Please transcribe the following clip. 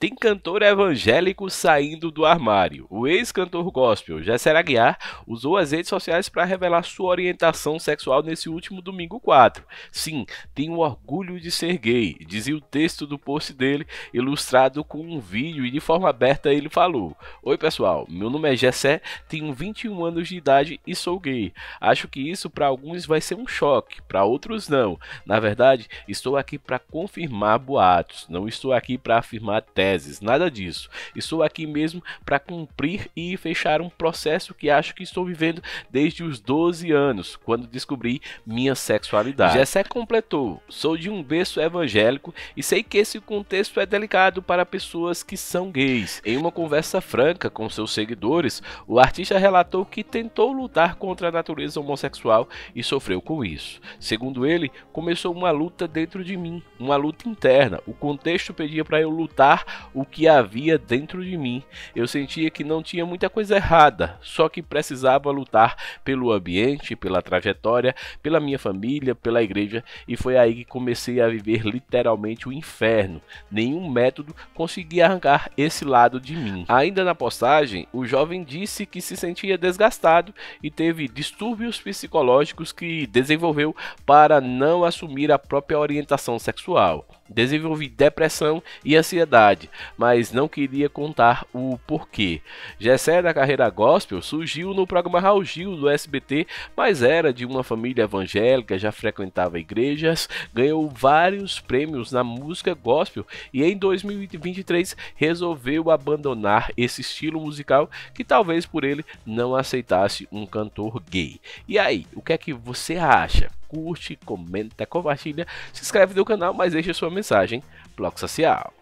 Tem cantor evangélico saindo do armário. O ex-cantor gospel Jessé Aguiar usou as redes sociais para revelar sua orientação sexual nesse último domingo 4. Sim, tenho orgulho de ser gay, dizia o texto do post dele, ilustrado com um vídeo e de forma aberta ele falou: Oi pessoal, meu nome é Jessé, tenho 21 anos de idade e sou gay. Acho que isso para alguns vai ser um choque, para outros não. Na verdade, estou aqui para confirmar boatos, não estou aqui para afirmar tese teses, nada disso. Estou aqui mesmo para cumprir e fechar um processo que acho que estou vivendo desde os 12 anos, quando descobri minha sexualidade. Jessé completou: Sou de um berço evangélico e sei que esse contexto é delicado para pessoas que são gays. Em uma conversa franca com seus seguidores, o artista relatou que tentou lutar contra a natureza homossexual e sofreu com isso. Segundo ele, começou uma luta dentro de mim, uma luta interna. O contexto pedia para eu lutar o que havia dentro de mim. Eu sentia que não tinha muita coisa errada, só que precisava lutar pelo ambiente, pela trajetória, pela minha família, pela igreja, e foi aí que comecei a viver literalmente o inferno. Nenhum método conseguia arrancar esse lado de mim. Ainda na postagem, o jovem disse que se sentia desgastado e teve distúrbios psicológicos que desenvolveu para não assumir a própria orientação sexual. Desenvolvi depressão e ansiedade, mas não queria contar o porquê. Jessé da carreira gospel surgiu no programa Raul Gil do SBT, mas era de uma família evangélica, já frequentava igrejas, ganhou vários prêmios na música gospel e em 2023 resolveu abandonar esse estilo musical que talvez por ele não aceitasse um cantor gay. E aí, o que é que você acha? curte, comenta, compartilha, se inscreve no canal, mas deixa sua mensagem. Bloco Social.